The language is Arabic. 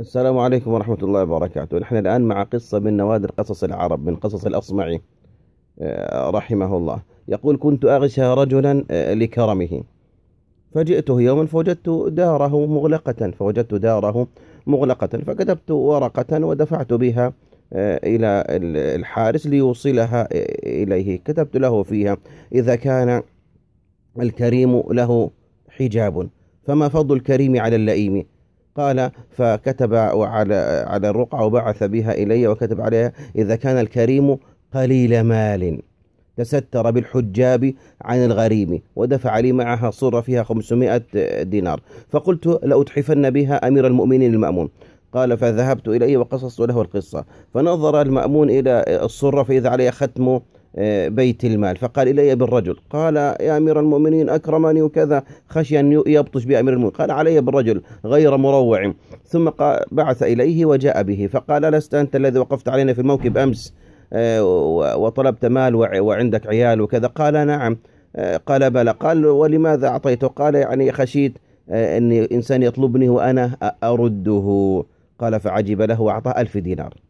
السلام عليكم ورحمة الله وبركاته نحن الآن مع قصة من نوادر قصص العرب من قصص الأصمعي آه، رحمه الله يقول كنت أغشى رجلا آه، لكرمه فجئته يوما فوجدت داره مغلقة فوجدت داره مغلقة فكتبت ورقة ودفعت بها آه، إلى الحارس ليوصلها إليه كتبت له فيها إذا كان الكريم له حجاب فما فضل الكريم على اللئيم قال فكتب على على الرقعة وبعث بها إلي وكتب عليها إذا كان الكريم قليل مال تستر بالحجاب عن الغريم ودفع لي معها صورة فيها 500 دينار فقلت لأتحفن بها أمير المؤمنين المأمون قال فذهبت إليه وقصصت له القصة فنظر المأمون إلى الصرة فإذا عليها ختم بيت المال فقال إلي بالرجل قال يا أمير المؤمنين أكرمني وكذا خشي أن يبطش بأمير المؤمنين قال علي بالرجل غير مروع ثم بعث إليه وجاء به فقال لست أنت الذي وقفت علينا في الموكب أمس آه، وطلبت مال وعندك عيال وكذا قال نعم آه، قال بلى قال ولماذا أعطيته قال يعني خشيت آه، أن إنسان يطلبني وأنا أرده قال فعجب له وأعطاه ألف دينار